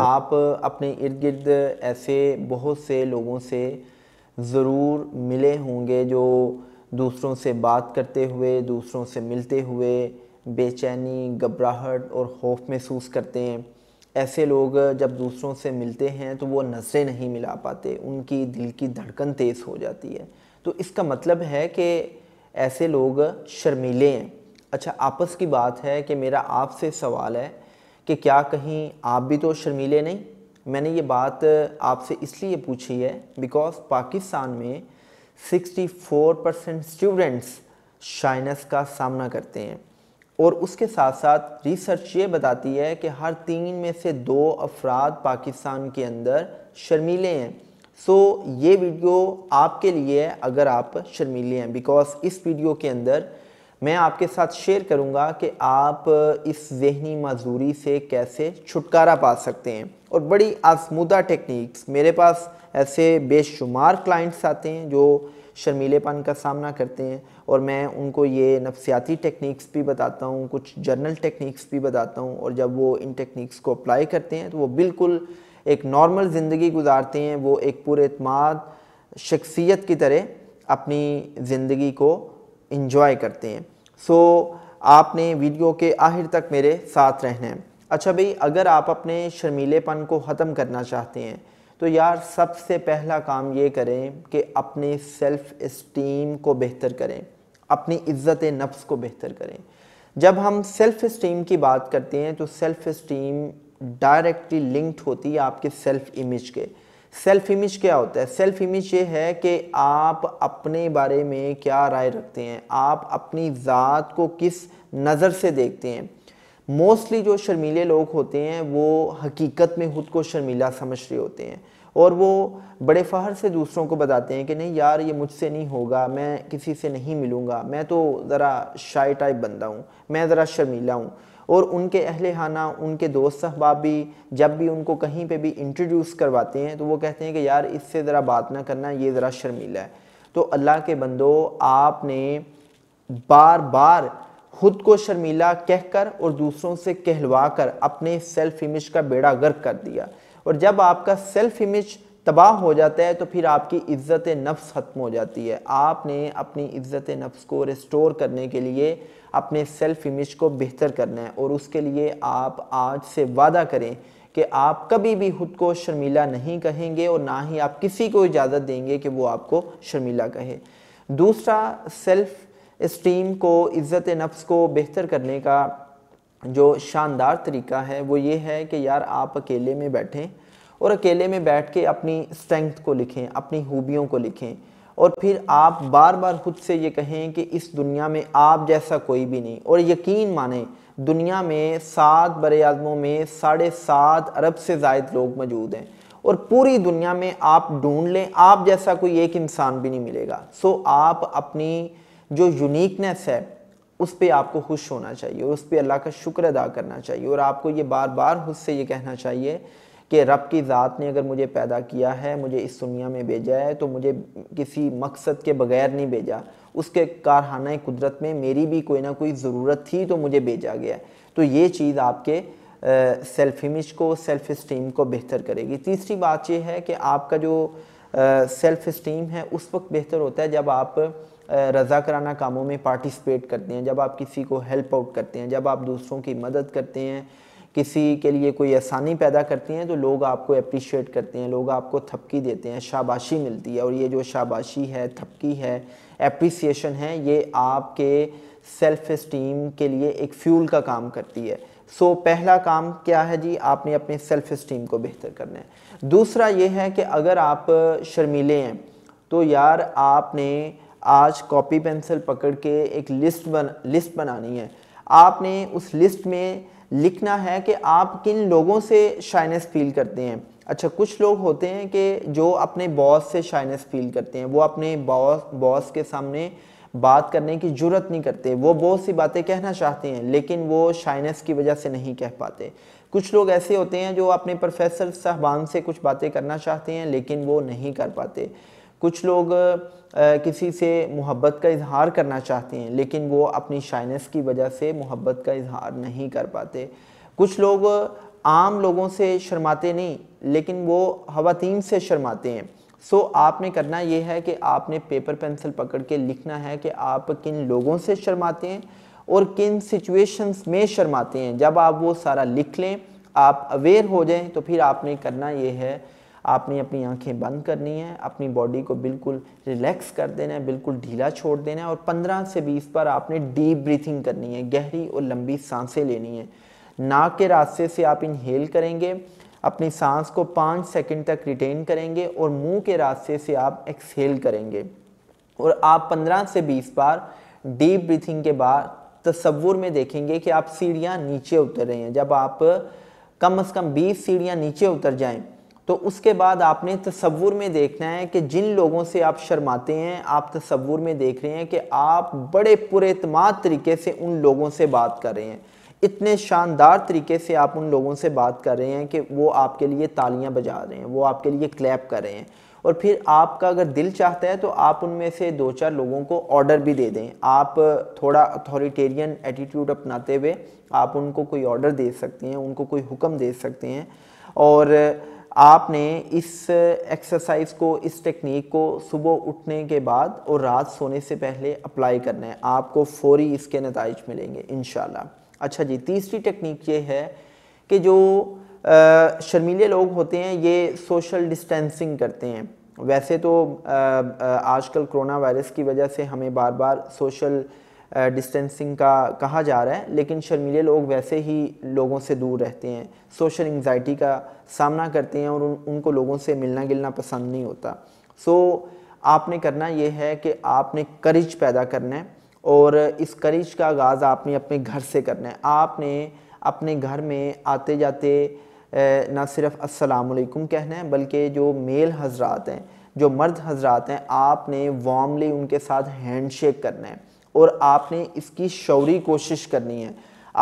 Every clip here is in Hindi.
हाँ। आप अपने इर्द गिर्द ऐसे बहुत से लोगों से ज़रूर मिले होंगे जो दूसरों से बात करते हुए दूसरों से मिलते हुए बेचैनी घबराहट और खौफ महसूस करते हैं ऐसे लोग जब दूसरों से मिलते हैं तो वो नज़रें नहीं मिला पाते उनकी दिल की धड़कन तेज़ हो जाती है तो इसका मतलब है कि ऐसे लोग शर्मीले हैं अच्छा आपस की बात है कि मेरा आपसे सवाल है कि क्या कहीं आप भी तो शर्मीले नहीं मैंने ये बात आपसे इसलिए पूछी है बिकॉज पाकिस्तान में 64 परसेंट स्टूडेंट्स शाइनस का सामना करते हैं और उसके साथ साथ रिसर्च ये बताती है कि हर तीन में से दो अफराद पाकिस्तान के अंदर शर्मीले हैं सो so, ये वीडियो आपके लिए है अगर आप शर्मीले हैं बिकॉज इस वीडियो के अंदर मैं आपके साथ शेयर करूंगा कि आप इस जहनी मजदूरी से कैसे छुटकारा पा सकते हैं और बड़ी आजमुदा टेक्निक्स मेरे पास ऐसे बेशुमार क्लाइंट्स आते हैं जो शर्मीलेपन का सामना करते हैं और मैं उनको ये नफसियाती टेक्निक्स भी बताता हूँ कुछ जर्नल टेक्निक्स भी बताता हूँ और जब वो इन टेक्निक्स को अप्लाई करते हैं तो वो बिल्कुल एक नॉर्मल ज़िंदगी गुजारते हैं वो एक पूरे शख्सियत की तरह अपनी ज़िंदगी को इन्जॉय करते हैं सो so, आपने वीडियो के आखिर तक मेरे साथ रहना है अच्छा भाई अगर आप अपने शर्मीलेपन को ख़त्म करना चाहते हैं तो यार सबसे पहला काम ये करें कि अपने सेल्फ़ इस्टीम को बेहतर करें अपनी इज़्ज़त नफ्स को बेहतर करें जब हम सेल्फ़ इस्टीम की बात करते हैं तो सेल्फ़ इस्टीम डायरेक्टली लिंक्ड होती है आपके सेल्फ़ इमेज के सेल्फ इमेज क्या होता है सेल्फ इमेज ये है कि आप अपने बारे में क्या राय रखते हैं आप अपनी ज़ात को किस नज़र से देखते हैं मोस्टली जो शर्मीले लोग होते हैं वो हकीकत में खुद को शर्मीला समझ रहे होते हैं और वो बड़े फ़हर से दूसरों को बताते हैं कि नहीं यार ये मुझसे नहीं होगा मैं किसी से नहीं मिलूँगा मैं तो ज़रा शाई टाइप बंदा हूँ मैं ज़रा शर्मीला हूँ और उनके अहल खाना उनके दोस्त सहबाब भी जब भी उनको कहीं पे भी इंट्रोड्यूस करवाते हैं तो वो कहते हैं कि यार इससे ज़रा बात ना करना ये ज़रा शर्मीला है तो अल्लाह के बंदो आपने बार बार खुद को शर्मीला कहकर और दूसरों से कहलवा कर अपने सेल्फ इमेज का बेड़ा गर्क कर दिया और जब आपका सेल्फ इमेज तबाह हो जाता है तो फिर आपकी इज़्ज़त नफ्स ख़त्म हो जाती है आपने अपनी इज़्ज़त नफ्स को रिस्टोर करने के लिए अपने सेल्फ इमेज को बेहतर करना है और उसके लिए आप आज से वादा करें कि आप कभी भी खुद को शर्मीला नहीं कहेंगे और ना ही आप किसी को इजाज़त देंगे कि वो आपको शर्मीला कहे दूसरा सेल्फ इस्टीम को इज़्ज़त नफ्स को बेहतर करने का जो शानदार तरीका है वो ये है कि यार आप अकेले में बैठें और अकेले में बैठ के अपनी स्ट्रेंथ को लिखें अपनी खूबियों को लिखें और फिर आप बार बार खुद से ये कहें कि इस दुनिया में आप जैसा कोई भी नहीं और यकीन माने दुनिया में सात बर आज़मों में साढ़े सात अरब से जायद लोग मौजूद हैं और पूरी दुनिया में आप ढूंढ लें आप जैसा कोई एक इंसान भी नहीं मिलेगा सो आप अपनी जो यूनिकनेस है उस पर आपको खुश होना चाहिए और उस पर अल्लाह का शुक्र अदा करना चाहिए और आपको ये बार बार खुद से ये कहना चाहिए कि रब की ज़ात ने अगर मुझे पैदा किया है मुझे इस दुनिया में भेजा है तो मुझे किसी मकसद के बगैर नहीं भेजा उसके कारखाना कुदरत में मेरी भी कोई ना कोई ज़रूरत थी तो मुझे भेजा गया तो ये चीज़ आपके सेल्फ इमेज को सेल्फ इस्टीम को बेहतर करेगी तीसरी बात यह है कि आपका जो सेल्फ इस्टीम है उस वक्त बेहतर होता है जब आप रज़ा कराना कामों में पार्टिसिपेट करते हैं जब आप किसी को हेल्प आउट करते हैं जब आप दूसरों की मदद करते हैं किसी के लिए कोई आसानी पैदा करती हैं तो लोग आपको अप्रिशिएट करते हैं लोग आपको थपकी देते हैं शाबाशी मिलती है और ये जो शाबाशी है थपकी है एप्रिसिएशन है ये आपके सेल्फ इस्टीम के लिए एक फ्यूल का काम करती है सो so, पहला काम क्या है जी आपने अपने सेल्फ इस्टीम को बेहतर करना है दूसरा ये है कि अगर आप शर्मीले हैं तो यार आपने आज कॉपी पेंसिल पकड़ के एक लिस्ट बन लिस्ट बनानी है आपने उस लिस्ट में लिखना है कि आप किन लोगों से शाइनेस फील करते हैं अच्छा कुछ लोग होते हैं कि जो अपने बॉस से शाइनेस फील करते हैं वो अपने बॉस बॉस के सामने बात करने की जरूरत नहीं करते वो बहुत सी बातें कहना चाहते हैं लेकिन वो शाइनेस की वजह से नहीं कह पाते कुछ लोग ऐसे होते हैं जो अपने प्रोफेसर साहबान से कुछ बातें करना चाहते हैं लेकिन वो नहीं कर पाते कुछ लोग आ, किसी से मोहब्बत का इजहार करना चाहते हैं लेकिन वो अपनी शाइनेस की वजह से मोहब्बत का इजहार नहीं कर पाते कुछ लोग आम लोगों से शर्माते नहीं लेकिन वो खातन से शर्माते हैं सो so, आपने करना ये है कि आपने पेपर पेंसिल पकड़ के लिखना है कि आप किन लोगों से शर्माते हैं और किन सिचुएशंस में शर्माते हैं जब आप वो सारा लिख लें आप अवेयर हो जाएं तो फिर आपने करना ये है आपने अपनी आंखें बंद करनी है अपनी बॉडी को बिल्कुल रिलैक्स कर देना है बिल्कुल ढीला छोड़ देना है और 15 से 20 बार आपने डीप ब्रीथिंग करनी है गहरी और लंबी सांसें लेनी है नाक के रास्ते से आप इनहेल करेंगे अपनी सांस को पाँच सेकेंड तक रिटेन करेंगे और मुँह के रास्ते से आप एक्सहेल करेंगे और आप पंद्रह से बीस बार डीप ब्रीथिंग के बाद तस्वुर में देखेंगे कि आप सीढ़ियाँ नीचे उतर रहे हैं जब आप कम अज़ कम 20 सीढ़ियाँ नीचे उतर जाएं तो उसके बाद आपने तस्वुर में देखना है कि जिन लोगों से आप शर्माते हैं आप तस्वुर में देख रहे हैं कि आप बड़े पुरमाद तरीके से उन लोगों से बात कर रहे हैं इतने शानदार तरीके से आप उन लोगों से बात कर रहे हैं कि वो आपके लिए तालियां बजा रहे हैं वो आपके लिए क्लैप कर रहे हैं और फिर आपका अगर दिल चाहता है तो आप उनमें से दो चार लोगों को ऑर्डर भी दे दें आप थोड़ा अथॉरिटेरियन एटीट्यूड अपनाते हुए आप उनको कोई ऑर्डर दे सकते हैं उनको कोई हुक्म दे सकते हैं और आपने इस एक्सरसाइज को इस टेक्निक को सुबह उठने के बाद और रात सोने से पहले अप्लाई करना है आपको फौरी इसके नतज मिलेंगे इन अच्छा जी तीसरी टेक्निक ये है कि जो शर्मीले लोग होते हैं ये सोशल डिस्टेंसिंग करते हैं वैसे तो आजकल कोरोना वायरस की वजह से हमें बार बार सोशल डिस्टेंसिंग का कहा जा रहा है लेकिन शर्मीले लोग वैसे ही लोगों से दूर रहते हैं सोशल एंगजाइटी का सामना करते हैं और उन, उनको लोगों से मिलना गिलना पसंद नहीं होता सो so, आपने करना ये है कि आपने करेज पैदा करना है और इस करेज का आगाज़ आपने अपने घर से करना है आपने अपने घर में आते जाते ना सिर्फ असलकुम कहना है बल्कि जो मेल हजरात हैं जो मर्द हजरात हैं आपने वार्मली उनके साथ हैंड शेक करना है और आपने इसकी शौरी कोशिश करनी है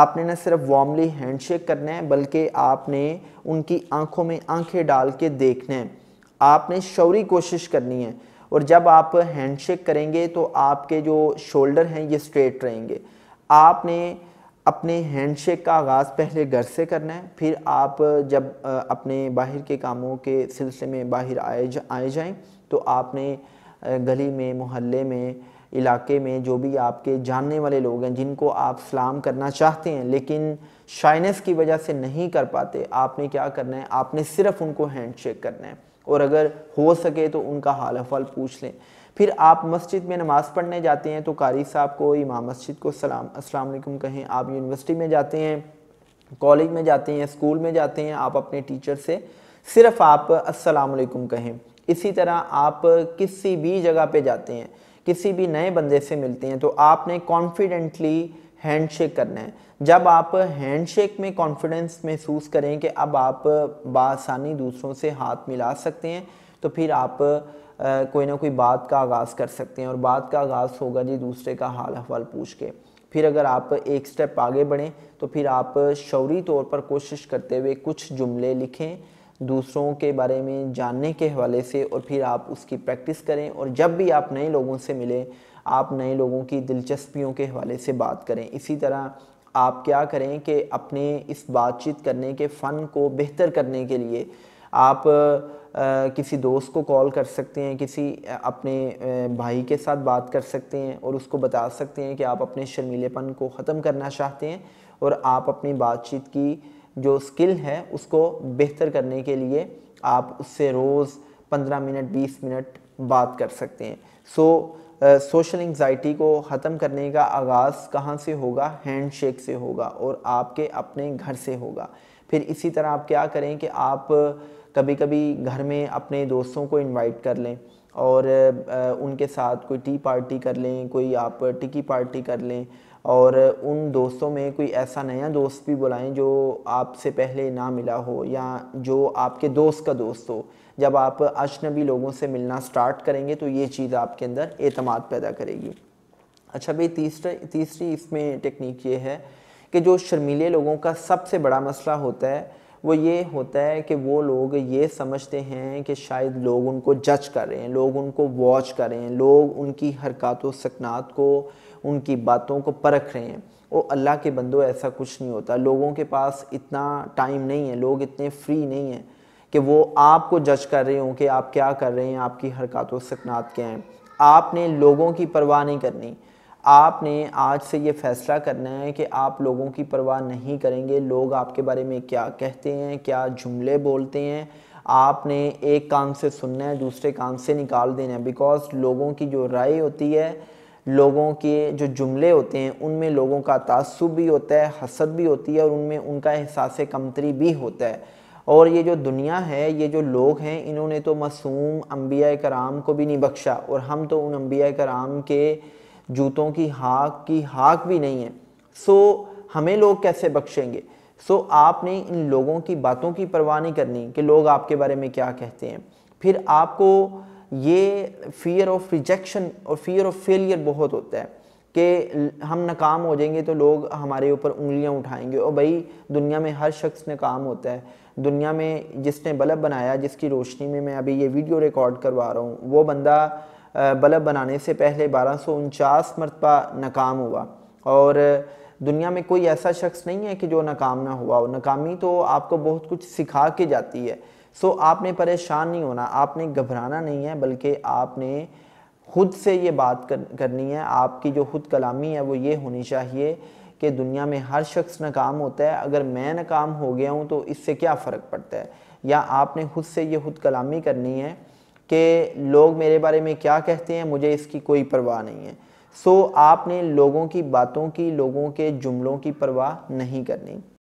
आपने न सिर्फ वार्मली हैंडशेक करना है बल्कि आपने उनकी आंखों में आंखें डाल के देखना है आपने शौरी कोशिश करनी है और जब आप हैंडशेक करेंगे तो आपके जो शोल्डर हैं ये स्ट्रेट रहेंगे आपने अपने हैंडशेक का आगाज़ पहले घर से करना है फिर आप जब अपने बाहर के कामों के सिलसिले में बाहर आए जा आए जाएँ तो आपने गली में मोहल्ले में इलाके में जो भी आपके जानने वाले लोग हैं जिनको आप सलाम करना चाहते हैं लेकिन शाइनेस की वजह से नहीं कर पाते आपने क्या करना है आपने सिर्फ उनको हैंड शेक करना है और अगर हो सके तो उनका हाल अफवाल पूछ लें फिर आप मस्जिद में नमाज़ पढ़ने जाते हैं तो कारी साहब को इमाम मस्जिद को सलाम अस्सलाम वालेकुम कहें आप यूनिवर्सिटी में जाते हैं कॉलेज में जाते हैं स्कूल में जाते हैं आप अपने टीचर से सिर्फ आप अस्सलाम वालेकुम कहें इसी तरह आप किसी भी जगह पे जाते हैं किसी भी नए बंदे से मिलते हैं तो आपने कॉन्फिडेंटली हैंडशेक करना है जब आप हैंडशेक में कॉन्फिडेंस महसूस करें कि अब आप बासानी दूसरों से हाथ मिला सकते हैं तो फिर आप कोई ना कोई बात का आगाज़ कर सकते हैं और बात का आगाज़ होगा जी दूसरे का हाल अहवाल पूछ के फिर अगर आप एक स्टेप आगे बढ़ें तो फिर आप शौरी तौर पर कोशिश करते हुए कुछ जुमले लिखें दूसरों के बारे में जानने के हवाले से और फिर आप उसकी प्रैक्टिस करें और जब भी आप नए लोगों से मिलें आप नए लोगों की दिलचस्पियों के हवाले से बात करें इसी तरह आप क्या करें कि अपने इस बातचीत करने के फ़न को बेहतर करने के लिए आप आ, किसी दोस्त को कॉल कर सकते हैं किसी अपने भाई के साथ बात कर सकते हैं और उसको बता सकते हैं कि आप अपने शर्मीलेपन को ख़त्म करना चाहते हैं और आप अपनी बातचीत की जो स्किल है उसको बेहतर करने के लिए आप उससे रोज़ पंद्रह मिनट बीस मिनट बात कर सकते हैं सो सोशल एंगजाइटी को ख़त्म करने का आगाज़ कहाँ से होगा हैंडशेक से होगा और आपके अपने घर से होगा फिर इसी तरह आप क्या करें कि आप कभी कभी घर में अपने दोस्तों को इनवाइट कर लें और उनके साथ कोई टी पार्टी कर लें कोई आप टिकी पार्टी कर लें और उन दोस्तों में कोई ऐसा नया दोस्त भी बुलाएं जो आपसे पहले ना मिला हो या जो आपके दोस्त का दोस्त हो जब आप अजनबी लोगों से मिलना स्टार्ट करेंगे तो ये चीज़ आपके अंदर एतमाद पैदा करेगी अच्छा भाई तीसरा तीसरी इसमें टेक्निक ये है कि जो शर्मीले लोगों का सबसे बड़ा मसला होता है वो ये होता है कि वो लोग ये समझते हैं कि शायद लोग उनको जज कर रहे हैं लोग उनको वॉच कर रहे हैं लोग उनकी हरकत सकनात को उनकी बातों को परख रहे हैं वो अल्लाह के बंदो ऐसा कुछ नहीं होता लोगों के पास इतना टाइम नहीं है लोग इतने फ्री नहीं हैं कि वो आपको जज कर रहे हों कि आप क्या कर रहे हैं आपकी हरकत व सकनात क्या हैं आपने लोगों की परवाह नहीं करनी आपने आज से ये फैसला करना है कि आप लोगों की परवाह नहीं करेंगे लोग आपके बारे में क्या कहते हैं क्या जुमले बोलते हैं आपने एक कान से सुनना है दूसरे कान से निकाल देना है बिकॉज लोगों की जो राय होती है लोगों के जो जुमले होते हैं उनमें लोगों का तसब भी होता है हसद भी होती है और उनमें उनका एहसास कमतरी भी होता है और ये जो दुनिया है ये जो लोग हैं इन्होंने तो मासूम अम्बिया कराम को भी नहीं बख्शा और हम तो उन अम्बिया कराम के जूतों की हाक की हाक भी नहीं है सो हमें लोग कैसे बख्शेंगे सो आपने इन लोगों की बातों की परवाह नहीं करनी कि लोग आपके बारे में क्या कहते हैं फिर आपको ये फियर ऑफ रिजेक्शन और फियर ऑफ फेलियर बहुत होता है कि हम नाकाम हो जाएंगे तो लोग हमारे ऊपर उंगलियां उठाएंगे और भाई दुनिया में हर शख्स नाकाम होता है दुनिया में जिसने बल्ब बनाया जिसकी रोशनी में मैं अभी ये वीडियो रिकॉर्ड करवा रहा हूँ वो बंदा बल्ब बनाने से पहले बारह सौ उनचास मरतबा नाकाम हुआ और दुनिया में कोई ऐसा शख्स नहीं है कि जो नाकाम ना हुआ हो नाकामी तो आपको बहुत कुछ सिखा के जाती है सो आपने परेशान नहीं होना आपने घबराना नहीं है बल्कि आपने खुद से ये बात कर, करनी है आपकी जो खुद कलामी है वो ये होनी चाहिए कि दुनिया में हर शख्स नाकाम होता है अगर मैं नाकाम हो गया हूँ तो इससे क्या फ़र्क पड़ता है या आपने खुद से ये खुद कलामी करनी है कि लोग मेरे बारे में क्या कहते हैं मुझे इसकी कोई परवाह नहीं है सो so, आपने लोगों की बातों की लोगों के जुमलों की परवाह नहीं करनी